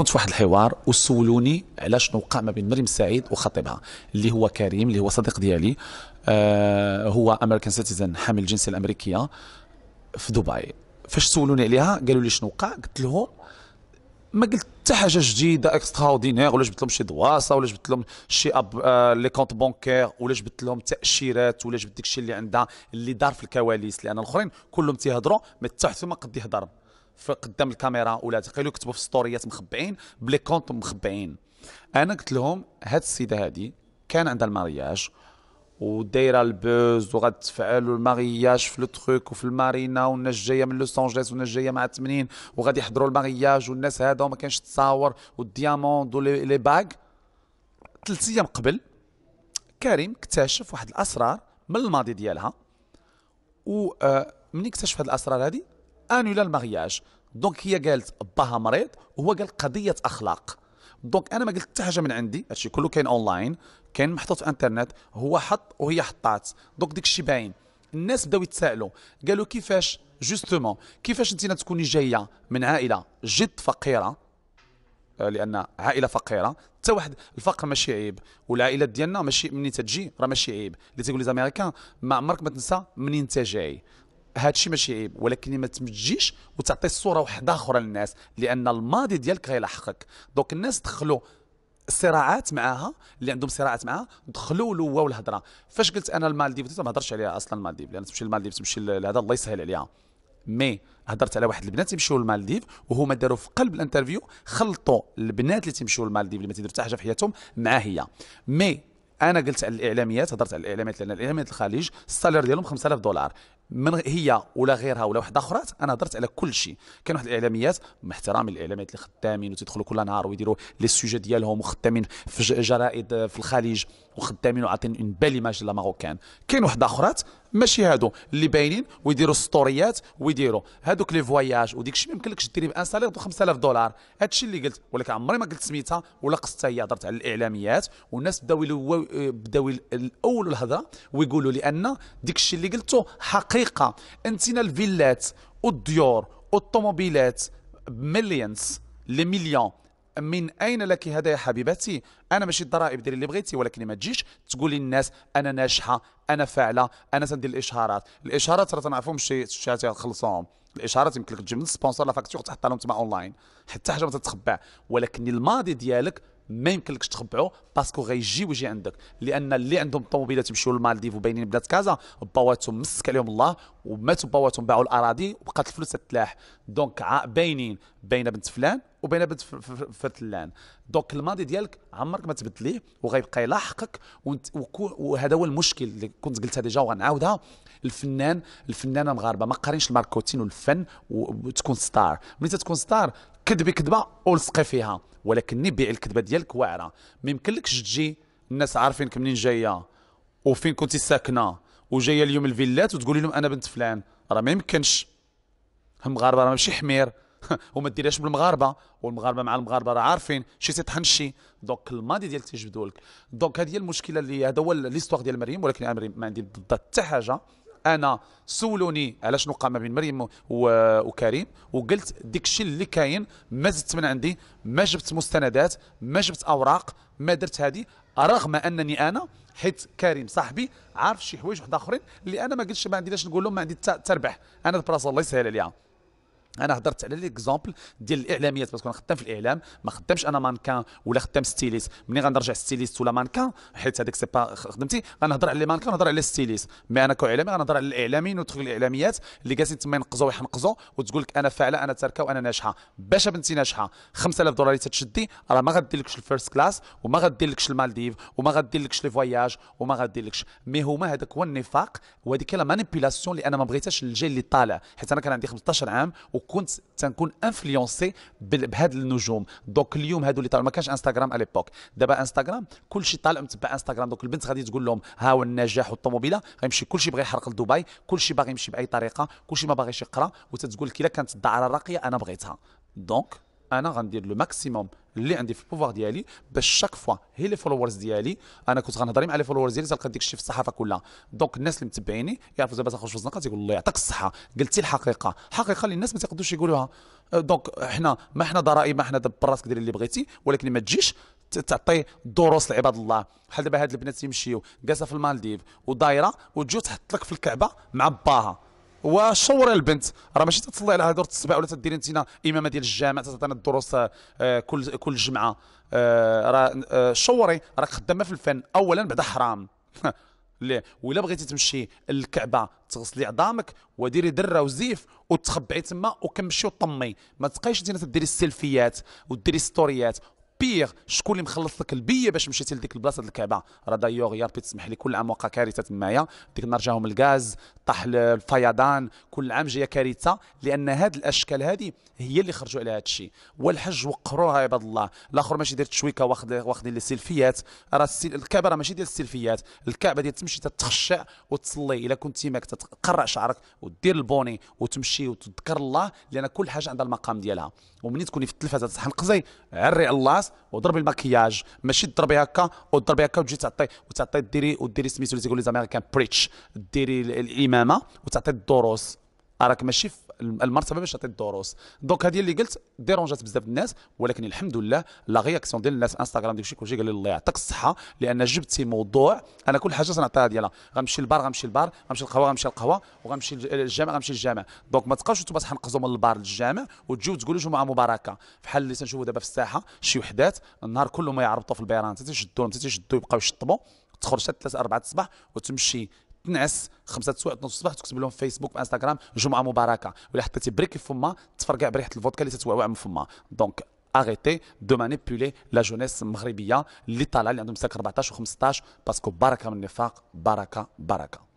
كنت في واحد الحوار وسولوني على شنو وقع ما بين مريم السعيد وخطيبها اللي هو كريم اللي هو صديق ديالي آه هو امريكان سيتيزن حامل الجنسيه الامريكيه في دبي فاش سولوني عليها قالوا لي شنو وقع قلت لهم ما قلت حتى حاجه جديده اكسترا اوردينير ولا جبت لهم شي دواسه ولا جبت لهم شي اب آه لي كونت بونكير ولا جبت لهم تاشيرات ولا جبت داكشي اللي عندها اللي دار في الكواليس لان الاخرين كلهم تيهضروا ما حتى ما قد يهضر قدام الكاميرا ولا تقيلو كتبوا في ستوريات مخبعين بلي كونت مخبعين انا قلت لهم هاد السيده هادي كان عندها المارياج ودايره البوز وغتفعل المارياج في لو وفي المارينا والناس جايه من لوس انجلوس والناس جايه مع 80 وغادي يحضروا المارياج والناس هذا وما كانش تصاور والدياموند ولي باغ ثلاث ايام قبل كريم اكتشف واحد الاسرار من الماضي ديالها و آه، مني اكتشف هاد الاسرار هذه انولا المارياج دونك هي قالت باها مريض وهو قال قضيه اخلاق دونك انا ما قلت حتى حاجه من عندي هادشي كله كاين اونلاين كاين محطوط في انترنت هو حط وهي حطات دونك داك الشيء باين الناس بداو يتسائلوا قالوا كيفاش جوستومون كيفاش انت تكوني جايه من عائله جد فقيره آه، لان عائله فقيره حتى واحد الفقر ماشي عيب والعائلات ديالنا ماشي منين تجي راه ماشي عيب اللي تيقول لي زاميريكان ما عمرك ما تنسى منين انت جاي هذا الشيء ماشي عيب ولكن ما تمجيش وتعطي الصوره واحده اخرى للناس لان الماضي ديالك غيلحقك دوك الناس دخلوا صراعات معاها اللي عندهم صراعات معاها دخلوا لواو الهضره فاش قلت انا المالديف ما هضرتش عليها اصلا المالديف لان تمشي المالديف تمشي لهذا الله يسهل عليها مي هضرت على واحد البنات يمشيو للمالديف وهما داروا في قلب الانترفيو خلطوا البنات اللي تيمشيو للمالديف اللي ما تيديروا حتى حاجه في حياتهم مع هي مي انا قلت على الاعلاميات هضرت على الاعلاميات لان الاعلاميات الخليج السالير ديالهم 5000 دولار من هي ولا غيرها ولا واحده اخرى انا هضرت على كل شيء كاين واحد الاعلاميات مع احترامي الاعلاميات اللي خدامين وتدخلوا كل نهار ويديروا لي سوجي ديالهم وخدامين في جرائد في الخليج وخدامين وعاطين اون بيل ايماج لا ماروكان كاين واحد اخرات ماشي هادو اللي باينين ويديروا ستوريات ويديروا هادوك لي فواياج وديك الشيء ما يمكنلكش ديري بان سالير 5000 دولار هادشي اللي قلت ولكن عمري ما قلت سميتها ولا قصتها هي هضرت على الاعلاميات والناس بداو بداو الاول الهضره ويقولوا لان ديك الشيء اللي قلته حقيقه انتينا الفيلات والديور والطوموبيلات مليونز لي مليون من أين لك هذا يا حبيبتي أنا ماشي الضرائب ديري اللي بغيتي ولكن ما تجيش تقولي للناس أنا ناجحة أنا فاعلة أنا تندير الإشهارات الإشهارات راه تنعرفهم شي شات تخلصوهم الاشهارات يمكن لك تجيب من السبونسور لا فاكتور تحطها لهم تما اونلاين حتى حاجه ما تتخبع ولكن الماضي ديالك ما يمكنلكش تخبعو باسكو غيجي ويجي عندك لان اللي عندهم طوموبيلات يمشيو للمالديف وباينين بلاد كازا باواتهم مسك عليهم الله وماتوا باواتهم باعوا الاراضي وبقات الفلوس تتلاح دونك باينين بين بنت فلان وبين بنت فتلان دونك الماضي ديالك عمرك ما تبدليه وغيبقى يلاحقك وهذا هو المشكل اللي كنت قلتها ديجا وغنعاودها الفنان الفنانه مغاربه ما قارينش الماركوتين والفن وتكون ستار ملي تكون ستار كذبي كذبه ولصقي فيها ولكن نبيع الكذبه ديالك واعره ما يمكنلكش تجي الناس عارفينك منين جايه وفين كنتي ساكنه وجايه اليوم الفيلات وتقولي لهم انا بنت فلان راه ما يمكنش المغاربه راه ماشي حمير وما ديرهاش بالمغاربه والمغاربه مع المغاربه راه عارفين شي تيطحن شي دونك الماضي ديالك تيجبدوا لك دونك هذه هي المشكله اللي هذا هو ليستوار ديال مريم ولكن مريم ما عندي ضدها حتى حاجه انا سولوني على شنو قام بين مريم وكريم وقلت ديك الشيء اللي كاين ما زدت من عندي ما جبت مستندات ما جبت اوراق ما درت هذه رغم انني انا حيت كريم صاحبي عارف شي حوايج واحد اخرين اللي انا ما قلتش ما عندي لاش نقول لهم ما عندي تربح انا البلاصه الله يسهل عليها انا هضرت على ليكزومبل ديال الاعلاميات باسكو انا خدام في الاعلام ما خدامش انا مانكان ولا خدام ستيليس ملي غنرجع ستيليست ولا مانكان حيت هذاك سي با خدمتي غنهضر على لي مانكان ونهضر على ستيليس مي انا كاعلامي غنهضر على الاعلاميين وتخيل الاعلاميات اللي جالسين تما ينقزوا ويحنقزوا وتقول لك انا فاعله انا تاركه وانا ناجحه باش بنتي ناجحه 5000 دولار اللي تتشدي راه ما غدير لكش الفيرست كلاس وما غدير لكش المالديف وما غدير لكش لي فواياج وما غدير لكش مي هما هذاك هو النفاق وهذيك لا مانيبيلاسيون اللي انا ما بغيتهاش للجيل اللي طالع حيت انا كان عندي 15 عام وكنت تنكون انفلونسي بهاد النجوم دونك اليوم هادو اللي طالع ما كانش انستغرام على ليبوك دابا انستغرام كلشي طالع متبع انستغرام دونك البنت غادي تقول لهم ها هو النجاح والطوموبيله غيمشي كلشي بغى يحرق لدبي كلشي باغي يمشي باي طريقه كلشي ما باغيش يقرا وتتقول لك الا كانت الدعاره راقيه انا بغيتها دونك انا غندير لو ماكسيموم اللي عندي في البوفوار ديالي باش شاك فوا هي لي فولورز ديالي انا كنت غنهضر مع لي فولورز ديالي تلقى ديك الشيء في الصحافه كلها دونك الناس اللي متبعيني يعرفوا دابا تخرج في الزنقه تيقول الله يعطيك الصحه قلتي الحقيقه حقيقه اللي الناس ما تيقدوش يقولوها أه، دونك حنا ما حنا ضرائب ما حنا دبر راسك دير اللي بغيتي ولكن ما تجيش تعطي دروس لعباد الله بحال دابا هاد البنات تيمشيو جالسه في المالديف ودايره وتجو تحط لك في الكعبه مع باها وشوري البنت راه ماشي تتصلي على دور الصباح ولا تديري انت امامه ديال الجامع تعطينا الدروس آه، كل كل جمعه آه، راه شوري آه، راك خدامه في الفن اولا بعدا حرام لا ولا بغيتي تمشي للكعبه تغسلي عظامك وديري دره وزيف وتخبعي تما وكمشي وطمي ما تبقايش انت تديري السيلفيات وديري ستوريات بيغ شكون اللي مخلص لك البيه باش مشيتي لديك البلاصه الكعبه راه دايوغ يا ربي تسمح لي كل عام وقع كارثه تمايا ديك النهار جاهم الغاز طاح الفيضان كل عام جايه كارثه لان هاد الاشكال هذه هي اللي خرجوا على هذا الشيء والحج وقروها عباد الله الاخر ماشي داير تشويكه واخد واخدين السلفيات راه الكعبه راه ماشي ديال السلفيات الكعبه ديال تمشي تتخشع وتصلي الا كنتي ماك تقرع شعرك ودير البوني وتمشي وتذكر الله لان كل حاجه عندها المقام ديالها ومنين تكوني في التلفازه قزي عري الله الراس وضربي المكياج ماشي تضربي هكا وتضربي هكا وتجي تعطي وتعطي ديري وديري سميتو اللي تيقول لي زعما كان بريتش ديري الامامه وتعطي الدروس راك ماشي في المرتبه باش تعطي الدروس دونك هذه اللي قلت ديرونجات بزاف الناس ولكن الحمد لله لا رياكسيون ديال الناس انستغرام ديك كلشي قال لي الله يعطيك الصحه لان جبتي موضوع انا كل حاجه تنعطيها ديالها غنمشي للبار غنمشي للبار غنمشي للقهوه غنمشي للقهوه وغنمشي للجامع غنمشي للجامع دونك ما تبقاوش نتوما تحنقزوا من البار للجامع وتجيو تقولوا جمعه مباركه بحال اللي تنشوفوا دابا في الساحه شي وحدات النهار كله ما يعربطوا في البيران تيشدوهم تيشدو يبقاو يشطبوا تخرج حتى 3 4 الصباح وتمشي تنعس خمسة سوايع 12 الصباح تكتب لهم فيسبوك وانستغرام جمعه مباركه ولا حطيتي بريك في فما تفرقع بريحه الفودكا اللي تتوعوع من فما دونك اغيتي دو مانيبولي لا جونيس المغربية اللي طالعه اللي عندهم ساك 14 و15 باسكو بركه من النفاق بركه بركه